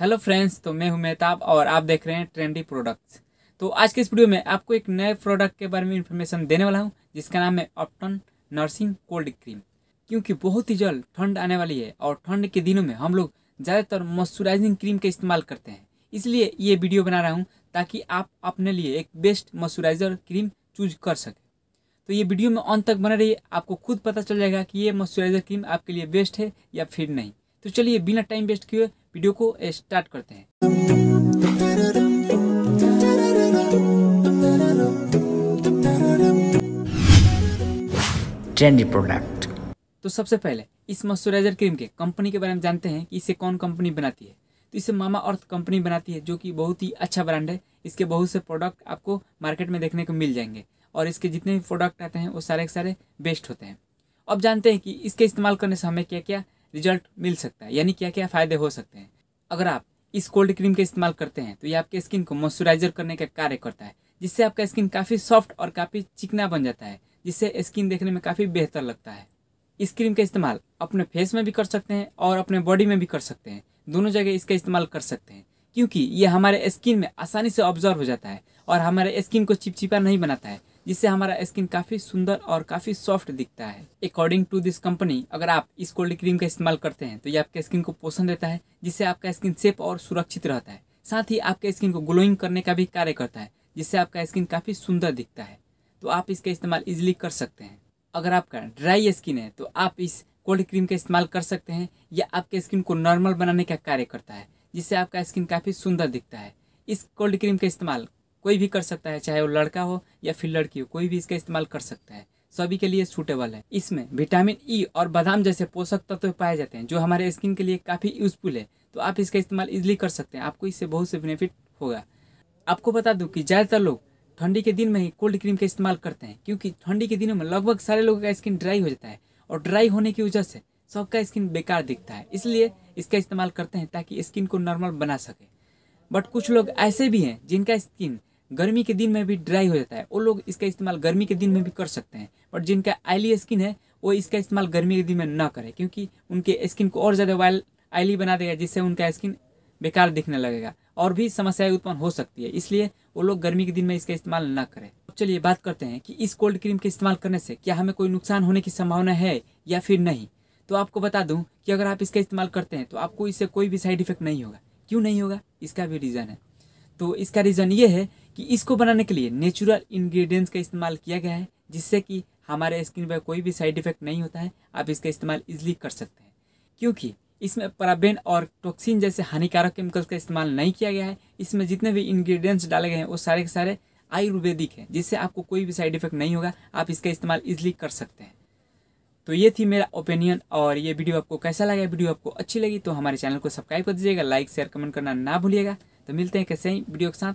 hello friends तो मैं हूं मेहताब और आप देख रहे हैं ट्रेंडी प्रोडक्ट्स तो आज के इस वीडियो में आपको एक नए प्रोडक्ट के बारे में इन्फॉर्मेशन देने वाला हूं जिसका नाम है ऑप्टन नर्सिंग कोल्ड क्रीम क्योंकि बहुत ही जल्द ठंड आने वाली है और ठंड के दिनों में हम लोग ज़्यादातर मॉइस्चराइजिंग क्रीम का इस्तेमाल करते हैं इसलिए ये वीडियो बना रहा हूँ ताकि आप अपने लिए एक बेस्ट मॉइस्चराइजर क्रीम चूज कर सकें तो ये वीडियो में अंत तक बना रही आपको खुद पता चल जाएगा कि ये मॉइस्चराइजर क्रीम आपके लिए बेस्ट है या फिर नहीं तो चलिए बिना टाइम वेस्ट किए वीडियो को स्टार्ट करते हैं ट्रेंडी प्रोडक्ट तो सबसे पहले इस मॉइस्चराइजर क्रीम के कंपनी के बारे में जानते हैं कि इसे कौन कंपनी बनाती है तो इसे मामा अर्थ कंपनी बनाती है जो कि बहुत ही अच्छा ब्रांड है इसके बहुत से प्रोडक्ट आपको मार्केट में देखने को मिल जाएंगे और इसके जितने भी प्रोडक्ट आते हैं वो सारे के सारे बेस्ट होते हैं अब जानते हैं कि इसके इस्तेमाल करने से हमें क्या क्या रिजल्ट मिल सकता है यानी क्या क्या फ़ायदे हो सकते हैं अगर आप इस कोल्ड क्रीम का इस्तेमाल करते हैं तो ये आपके स्किन को मॉइस्चराइजर करने का कार्य करता है जिससे आपका स्किन काफ़ी सॉफ्ट और काफ़ी चिकना बन जाता है जिससे स्किन देखने में काफ़ी बेहतर लगता है इस क्रीम का इस्तेमाल अपने फेस में भी कर सकते हैं और अपने बॉडी में भी कर सकते हैं दोनों जगह इसका इस्तेमाल कर सकते हैं क्योंकि ये हमारे स्किन में आसानी से ऑब्जॉर्व हो जाता है और हमारे स्किन को चिपचिपा नहीं बनाता है जिससे हमारा स्किन काफ़ी सुंदर और काफ़ी सॉफ्ट दिखता है अकॉर्डिंग टू दिस कंपनी अगर आप इस कोल्ड क्रीम का इस्तेमाल करते हैं तो ये आपके स्किन को पोषण देता है जिससे आपका स्किन सेफ और सुरक्षित रहता है साथ ही आपके स्किन को ग्लोइंग करने का भी कार्य करता है जिससे आपका स्किन काफ़ी सुंदर दिखता है तो आप इसका इस्तेमाल ईजिली कर सकते हैं अगर आपका ड्राई स्किन है तो आप इस कोल्ड क्रीम का इस्तेमाल कर सकते हैं या आपके स्किन को नॉर्मल बनाने का कार्य करता है जिससे आपका स्किन काफ़ी सुंदर दिखता है इस कोल्ड क्रीम का इस्तेमाल कोई भी कर सकता है चाहे वो लड़का हो या फिर लड़की हो कोई भी इसका इस्तेमाल कर सकता है सभी के लिए सूटेबल है इसमें विटामिन ई e और बादाम जैसे पोषक तत्व तो पाए जाते हैं जो हमारे स्किन के लिए काफ़ी यूजफुल है तो आप इसका इस्तेमाल इजिली कर सकते हैं आपको इससे बहुत से बेनिफिट होगा आपको बता दूं कि ज़्यादातर लोग ठंडी के दिन में ही कोल्ड क्रीम का इस्तेमाल करते हैं क्योंकि ठंडी के दिनों में लगभग सारे लोगों का स्किन ड्राई हो जाता है और ड्राई होने की वजह से सबका स्किन बेकार दिखता है इसलिए इसका इस्तेमाल करते हैं ताकि स्किन को नॉर्मल बना सके बट कुछ लोग ऐसे भी हैं जिनका स्किन गर्मी के दिन में भी ड्राई हो जाता है वो लोग इसका इस्तेमाल गर्मी के दिन में भी कर सकते हैं बट जिनका आयली स्किन है वो इसका इस्तेमाल गर्मी के दिन में ना करें क्योंकि उनके स्किन को और ज़्यादा वाइल आयली बना देगा जिससे उनका स्किन बेकार दिखने लगेगा और भी समस्याएं उत्पन्न हो सकती है इसलिए वो लोग गर्मी के दिन में इसका इस्तेमाल ना करें अब चलिए बात करते हैं कि इस कोल्ड क्रीम के इस्तेमाल करने से क्या हमें कोई नुकसान होने की संभावना है या फिर नहीं तो आपको बता दूं कि अगर आप इसका इस्तेमाल करते हैं तो आपको इससे कोई भी साइड इफेक्ट नहीं होगा क्यों नहीं होगा इसका भी रीज़न है तो इसका रीज़न ये है कि इसको बनाने के लिए नेचुरल इंग्रेडिएंट्स का इस्तेमाल किया गया है जिससे कि हमारे स्किन पर कोई भी साइड इफेक्ट नहीं होता है आप इसका इस्तेमाल ईजिली कर सकते हैं क्योंकि इसमें पराबेन और टॉक्सिन जैसे हानिकारक केमिकल्स का इस्तेमाल नहीं किया गया है इसमें जितने भी इंग्रेडिएंट्स डाले गए हैं वो सारे के सारे आयुर्वेदिक हैं जिससे आपको कोई भी साइड इफेक्ट नहीं होगा आप इसका इस्तेमाल ईजिली कर सकते हैं तो ये थी मेरा ओपिनियन और ये वीडियो आपको कैसा लगा वीडियो आपको अच्छी लगी तो हमारे चैनल को सब्सक्राइब कर दीजिएगा लाइक शेयर कमेंट करना ना भूलिएगा तो मिलते हैं कैसे ही वीडियो के साथ